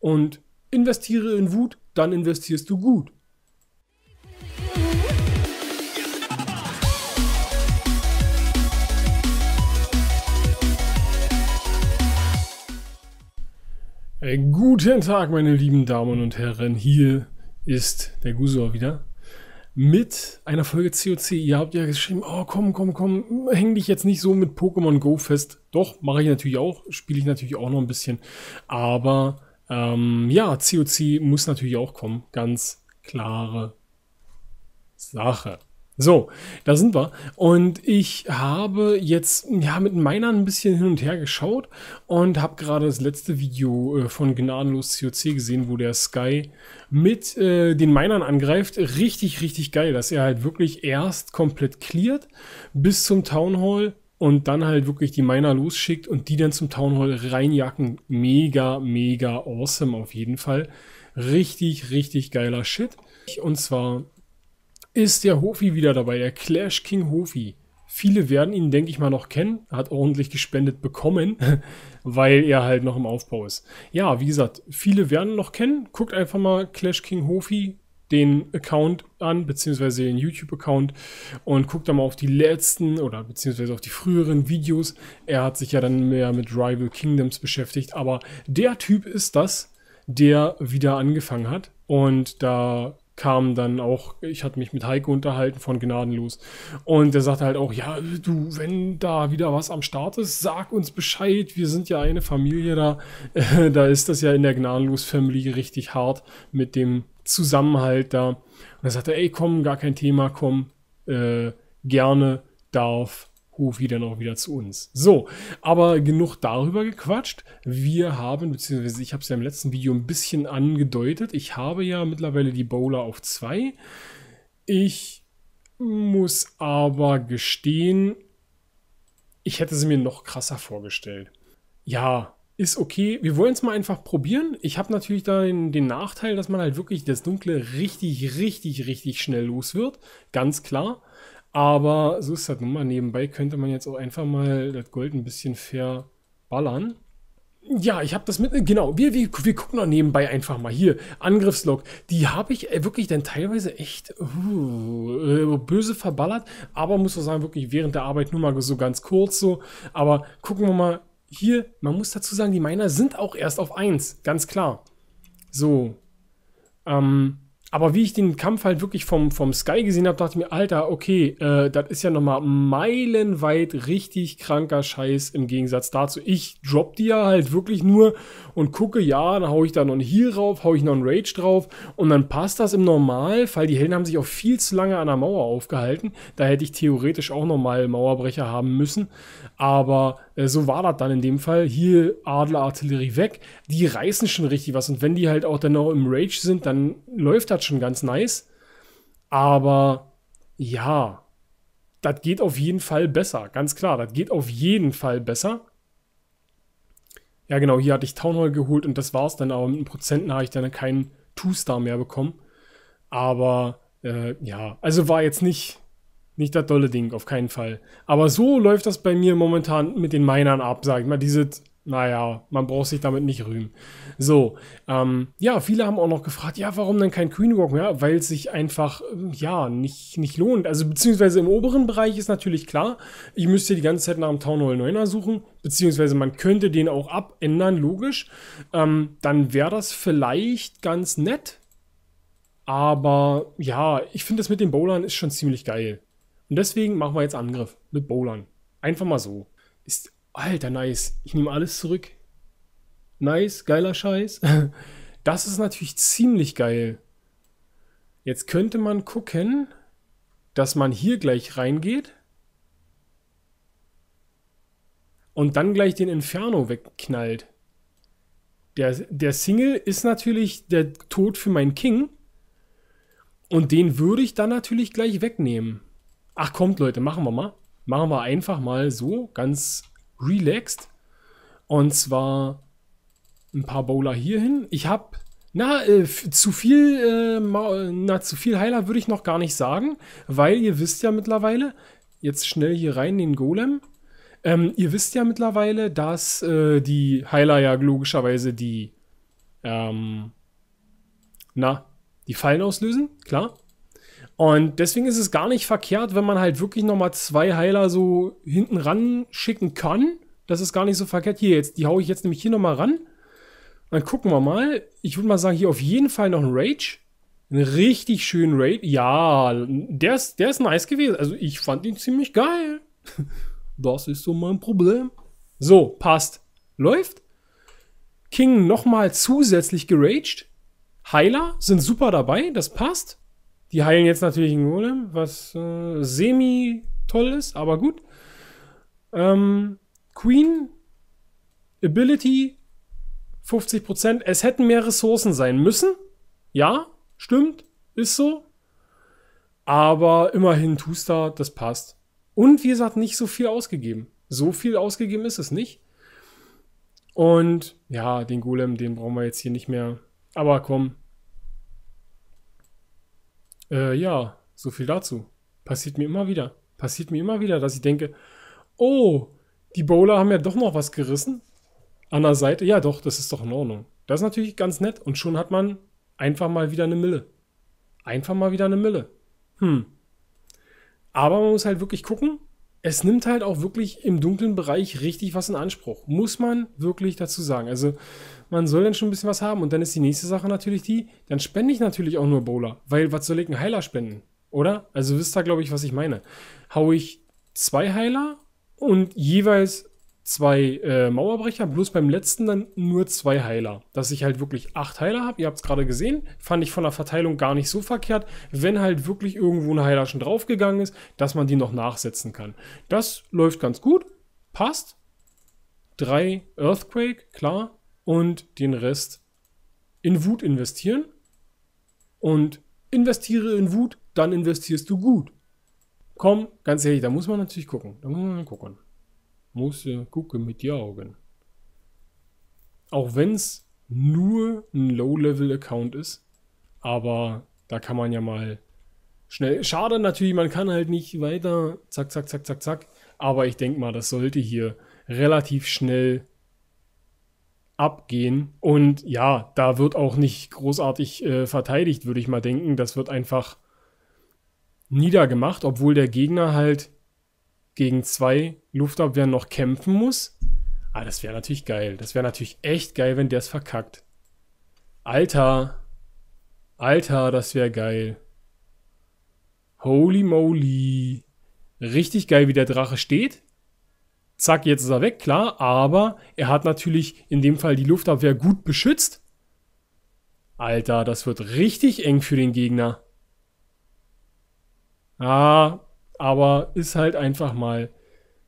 Und investiere in Wut, dann investierst du gut. Äh, guten Tag, meine lieben Damen und Herren. Hier ist der Gusor wieder mit einer Folge COC. Ihr habt ja geschrieben, oh komm, komm, komm, häng dich jetzt nicht so mit Pokémon Go fest. Doch, mache ich natürlich auch, spiele ich natürlich auch noch ein bisschen. Aber ähm, ja, COC muss natürlich auch kommen. Ganz klare Sache. So, da sind wir. Und ich habe jetzt ja, mit Minern ein bisschen hin und her geschaut und habe gerade das letzte Video äh, von Gnadenlos COC gesehen, wo der Sky mit äh, den Minern angreift. Richtig, richtig geil, dass er halt wirklich erst komplett cleared bis zum Town Hall und dann halt wirklich die Miner losschickt und die dann zum Town Hall reinjacken. Mega, mega awesome auf jeden Fall. Richtig, richtig geiler Shit. Und zwar ist der Hofi wieder dabei, der Clash King Hofi. Viele werden ihn, denke ich mal, noch kennen. Hat ordentlich gespendet bekommen, weil er halt noch im Aufbau ist. Ja, wie gesagt, viele werden ihn noch kennen. Guckt einfach mal Clash King Hofi den Account an, beziehungsweise den YouTube-Account und guckt da mal auf die letzten oder beziehungsweise auf die früheren Videos. Er hat sich ja dann mehr mit Rival Kingdoms beschäftigt, aber der Typ ist das, der wieder angefangen hat und da kam dann auch, ich hatte mich mit Heiko unterhalten von Gnadenlos. Und der sagte halt auch, ja, du, wenn da wieder was am Start ist, sag uns Bescheid. Wir sind ja eine Familie da. da ist das ja in der Gnadenlos-Family richtig hart mit dem Zusammenhalt da. Und er sagte, ey, komm, gar kein Thema, komm, äh, gerne, darf, Hofi dann auch wieder zu uns. So, aber genug darüber gequatscht. Wir haben, beziehungsweise ich habe es ja im letzten Video ein bisschen angedeutet, ich habe ja mittlerweile die Bowler auf 2. Ich muss aber gestehen, ich hätte sie mir noch krasser vorgestellt. Ja, ist okay. Wir wollen es mal einfach probieren. Ich habe natürlich dann den Nachteil, dass man halt wirklich das Dunkle richtig, richtig, richtig schnell los wird. Ganz klar. Aber so ist das nun mal. Nebenbei könnte man jetzt auch einfach mal das Gold ein bisschen verballern. Ja, ich habe das mit. Genau, wir, wir, wir gucken noch nebenbei einfach mal hier. Angriffslog. Die habe ich äh, wirklich dann teilweise echt uh, äh, böse verballert. Aber muss man sagen, wirklich während der Arbeit nur mal so ganz kurz so. Aber gucken wir mal hier. Man muss dazu sagen, die Miner sind auch erst auf 1. Ganz klar. So. Ähm aber wie ich den Kampf halt wirklich vom, vom Sky gesehen habe, dachte ich mir, Alter, okay, äh, das ist ja nochmal meilenweit richtig kranker Scheiß im Gegensatz dazu. Ich drop die ja halt wirklich nur und gucke, ja, dann hau ich da noch einen Heal drauf, hau ich noch einen Rage drauf und dann passt das im Normalfall. Die Helden haben sich auch viel zu lange an der Mauer aufgehalten. Da hätte ich theoretisch auch nochmal Mauerbrecher haben müssen. Aber äh, so war das dann in dem Fall. Hier Adler Artillerie weg. Die reißen schon richtig was und wenn die halt auch dann noch im Rage sind, dann läuft da das schon ganz nice. Aber ja, das geht auf jeden Fall besser. Ganz klar, das geht auf jeden Fall besser. Ja, genau, hier hatte ich Town Hall geholt und das war's dann, aber mit einem Prozenten habe ich dann keinen Two-Star mehr bekommen. Aber äh, ja, also war jetzt nicht, nicht das dolle Ding, auf keinen Fall. Aber so läuft das bei mir momentan mit den Minern ab, sag ich mal. Dieses naja, man braucht sich damit nicht rühmen. So, ähm, ja, viele haben auch noch gefragt, ja, warum denn kein Queenwalk mehr? Weil es sich einfach, äh, ja, nicht, nicht lohnt. Also, beziehungsweise im oberen Bereich ist natürlich klar, ich müsste die ganze Zeit nach einem Town Hall 9er suchen, beziehungsweise man könnte den auch abändern, logisch. Ähm, dann wäre das vielleicht ganz nett. Aber ja, ich finde das mit den Bowlern ist schon ziemlich geil. Und deswegen machen wir jetzt Angriff mit Bowlern. Einfach mal so. Ist Alter, nice. Ich nehme alles zurück. Nice, geiler Scheiß. Das ist natürlich ziemlich geil. Jetzt könnte man gucken, dass man hier gleich reingeht. Und dann gleich den Inferno wegknallt. Der, der Single ist natürlich der Tod für meinen King. Und den würde ich dann natürlich gleich wegnehmen. Ach kommt, Leute, machen wir mal. Machen wir einfach mal so, ganz relaxed. Und zwar ein paar Bowler hierhin. Ich habe, na, äh, zu viel, äh, na, zu viel Heiler würde ich noch gar nicht sagen, weil ihr wisst ja mittlerweile, jetzt schnell hier rein den Golem. Ähm, ihr wisst ja mittlerweile, dass äh, die Heiler ja logischerweise die, ähm, na, die Fallen auslösen, klar. Und deswegen ist es gar nicht verkehrt, wenn man halt wirklich nochmal zwei Heiler so hinten ran schicken kann. Das ist gar nicht so verkehrt. Hier, jetzt, die haue ich jetzt nämlich hier nochmal ran. Dann gucken wir mal. Ich würde mal sagen, hier auf jeden Fall noch ein Rage. Ein richtig schönen Rage. Ja, der ist, der ist nice gewesen. Also ich fand ihn ziemlich geil. Das ist so mein Problem. So, passt. Läuft. King nochmal zusätzlich geraged. Heiler sind super dabei, das passt. Die heilen jetzt natürlich einen Golem, was äh, semi-toll ist, aber gut. Ähm, Queen, Ability, 50%. Es hätten mehr Ressourcen sein müssen. Ja, stimmt, ist so. Aber immerhin Two-Star, das passt. Und wie gesagt, nicht so viel ausgegeben. So viel ausgegeben ist es nicht. Und ja, den Golem, den brauchen wir jetzt hier nicht mehr. Aber komm, äh, ja, so viel dazu. Passiert mir immer wieder. Passiert mir immer wieder, dass ich denke, oh, die Bowler haben ja doch noch was gerissen. An der Seite, ja doch, das ist doch in Ordnung. Das ist natürlich ganz nett. Und schon hat man einfach mal wieder eine Mille. Einfach mal wieder eine Mille. Hm. Aber man muss halt wirklich gucken, es nimmt halt auch wirklich im dunklen Bereich richtig was in Anspruch. Muss man wirklich dazu sagen. Also man soll dann schon ein bisschen was haben. Und dann ist die nächste Sache natürlich die, dann spende ich natürlich auch nur Bowler. Weil was soll ich einen Heiler spenden? Oder? Also wisst ihr, glaube ich, was ich meine. Hau ich zwei Heiler und jeweils zwei äh, Mauerbrecher, bloß beim letzten dann nur zwei Heiler. Dass ich halt wirklich acht Heiler habe, ihr habt es gerade gesehen, fand ich von der Verteilung gar nicht so verkehrt, wenn halt wirklich irgendwo ein Heiler schon draufgegangen ist, dass man die noch nachsetzen kann. Das läuft ganz gut, passt. Drei Earthquake, klar, und den Rest in Wut investieren. Und investiere in Wut, dann investierst du gut. Komm, ganz ehrlich, da muss man natürlich gucken. Da muss man gucken musst du gucken mit die Augen. Auch wenn es nur ein Low-Level-Account ist, aber da kann man ja mal schnell. Schade natürlich, man kann halt nicht weiter. Zack, zack, zack, zack, zack. Aber ich denke mal, das sollte hier relativ schnell abgehen. Und ja, da wird auch nicht großartig äh, verteidigt, würde ich mal denken. Das wird einfach niedergemacht, obwohl der Gegner halt gegen zwei Luftabwehren noch kämpfen muss. Ah, das wäre natürlich geil. Das wäre natürlich echt geil, wenn der es verkackt. Alter. Alter, das wäre geil. Holy moly. Richtig geil, wie der Drache steht. Zack, jetzt ist er weg, klar. Aber er hat natürlich in dem Fall die Luftabwehr gut beschützt. Alter, das wird richtig eng für den Gegner. Ah, aber ist halt einfach mal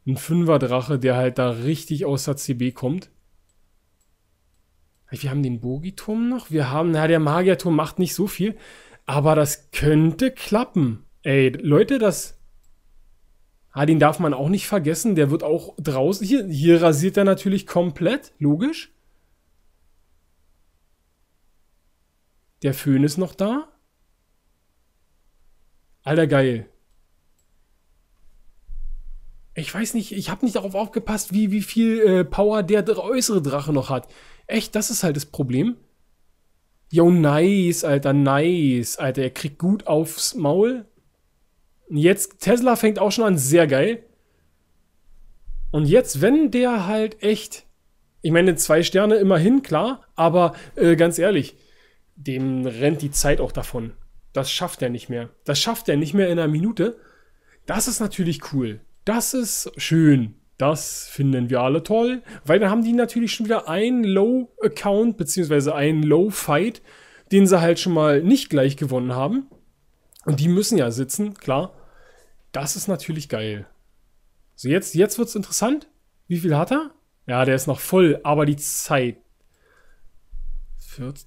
ein Fünferdrache, der halt da richtig aus der CB kommt. Wir haben den Bogiturm noch. Wir haben, na, der Magierturm macht nicht so viel. Aber das könnte klappen. Ey, Leute, das. Ah, den darf man auch nicht vergessen. Der wird auch draußen. Hier, hier rasiert er natürlich komplett. Logisch. Der Föhn ist noch da. Alter, geil ich weiß nicht, ich habe nicht darauf aufgepasst, wie, wie viel äh, Power der, äußere Drache noch hat. Echt, das ist halt das Problem. Yo, nice, Alter, nice. Alter, er kriegt gut aufs Maul. Jetzt, Tesla fängt auch schon an, sehr geil. Und jetzt, wenn der halt echt, ich meine, zwei Sterne immerhin, klar, aber äh, ganz ehrlich, dem rennt die Zeit auch davon. Das schafft er nicht mehr. Das schafft er nicht mehr in einer Minute. Das ist natürlich cool. Das ist schön. Das finden wir alle toll, weil dann haben die natürlich schon wieder einen Low-Account beziehungsweise einen Low-Fight, den sie halt schon mal nicht gleich gewonnen haben. Und die müssen ja sitzen, klar. Das ist natürlich geil. So, jetzt, jetzt wird es interessant. Wie viel hat er? Ja, der ist noch voll, aber die Zeit.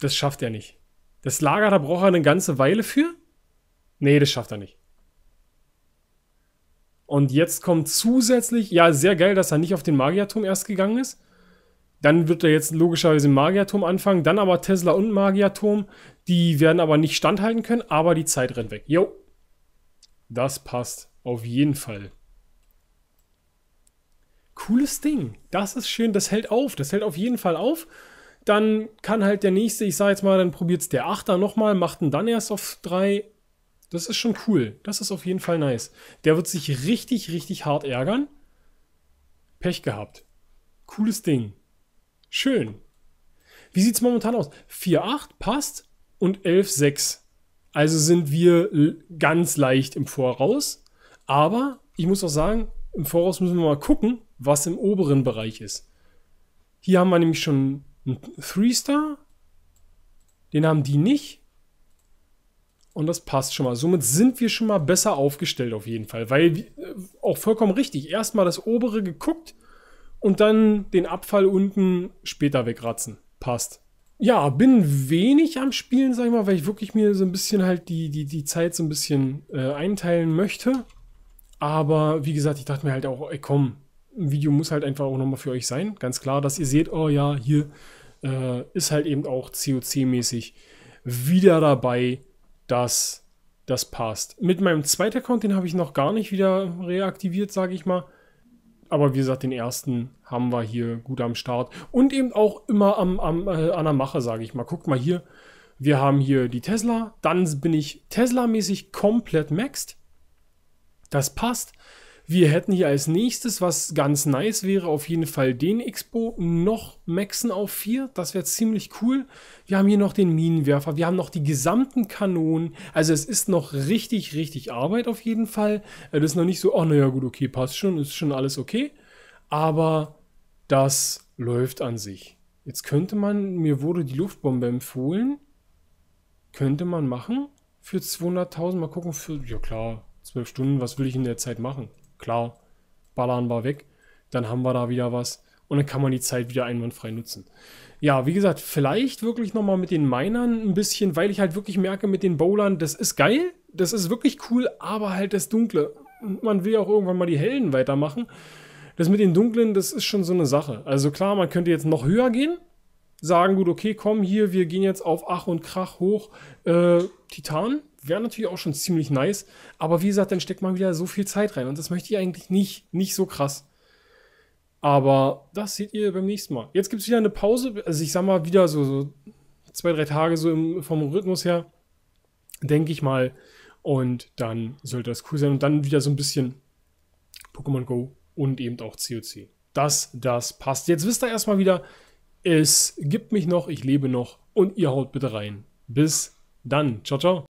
Das schafft er nicht. Das Lager, da braucht er eine ganze Weile für? Nee, das schafft er nicht. Und jetzt kommt zusätzlich, ja, sehr geil, dass er nicht auf den Magierturm erst gegangen ist. Dann wird er jetzt logischerweise im Magierturm anfangen, dann aber Tesla und Magierturm. Die werden aber nicht standhalten können, aber die Zeit rennt weg. Jo. Das passt. Auf jeden Fall. Cooles Ding. Das ist schön. Das hält auf. Das hält auf jeden Fall auf. Dann kann halt der nächste, ich sage jetzt mal, dann probiert es der Achter nochmal, macht ihn dann erst auf 3 das ist schon cool. Das ist auf jeden Fall nice. Der wird sich richtig, richtig hart ärgern. Pech gehabt. Cooles Ding. Schön. Wie sieht es momentan aus? 4,8 passt und 11,6. Also sind wir ganz leicht im Voraus. Aber ich muss auch sagen, im Voraus müssen wir mal gucken, was im oberen Bereich ist. Hier haben wir nämlich schon einen 3-Star. Den haben die nicht. Und das passt schon mal. Somit sind wir schon mal besser aufgestellt auf jeden Fall. Weil äh, auch vollkommen richtig. Erstmal das obere geguckt und dann den Abfall unten später wegratzen. Passt. Ja, bin wenig am Spielen, sag ich mal, weil ich wirklich mir so ein bisschen halt die, die, die Zeit so ein bisschen äh, einteilen möchte. Aber wie gesagt, ich dachte mir halt auch, ey komm, ein Video muss halt einfach auch nochmal für euch sein. Ganz klar, dass ihr seht, oh ja, hier äh, ist halt eben auch COC-mäßig wieder dabei dass das passt. Mit meinem zweiten Account, den habe ich noch gar nicht wieder reaktiviert, sage ich mal. Aber wie gesagt, den ersten haben wir hier gut am Start. Und eben auch immer am, am äh, an der Mache, sage ich mal. Guckt mal hier. Wir haben hier die Tesla. Dann bin ich Tesla-mäßig komplett maxed. Das passt. Wir hätten hier als nächstes, was ganz nice wäre, auf jeden Fall den Expo noch maxen auf 4. Das wäre ziemlich cool. Wir haben hier noch den Minenwerfer. Wir haben noch die gesamten Kanonen. Also es ist noch richtig, richtig Arbeit auf jeden Fall. Das ist noch nicht so, oh naja gut, okay, passt schon, ist schon alles okay. Aber das läuft an sich. Jetzt könnte man, mir wurde die Luftbombe empfohlen. Könnte man machen. Für 200.000, mal gucken, für, ja klar, 12 Stunden, was will ich in der Zeit machen? klar, ballern wir weg, dann haben wir da wieder was und dann kann man die Zeit wieder einwandfrei nutzen. Ja, wie gesagt, vielleicht wirklich nochmal mit den Minern ein bisschen, weil ich halt wirklich merke mit den Bowlern, das ist geil, das ist wirklich cool, aber halt das Dunkle. Man will ja auch irgendwann mal die Hellen weitermachen. Das mit den Dunklen, das ist schon so eine Sache. Also klar, man könnte jetzt noch höher gehen, sagen, gut, okay, komm hier, wir gehen jetzt auf Ach und Krach hoch, äh, Titan, wäre natürlich auch schon ziemlich nice. Aber wie gesagt, dann steckt man wieder so viel Zeit rein. Und das möchte ich eigentlich nicht, nicht so krass. Aber das seht ihr beim nächsten Mal. Jetzt gibt es wieder eine Pause. Also ich sag mal, wieder so, so zwei, drei Tage so im, vom Rhythmus her, denke ich mal. Und dann sollte das cool sein. Und dann wieder so ein bisschen Pokémon Go und eben auch COC. Dass das passt. Jetzt wisst ihr erstmal wieder, es gibt mich noch, ich lebe noch und ihr haut bitte rein. Bis dann. Ciao, ciao.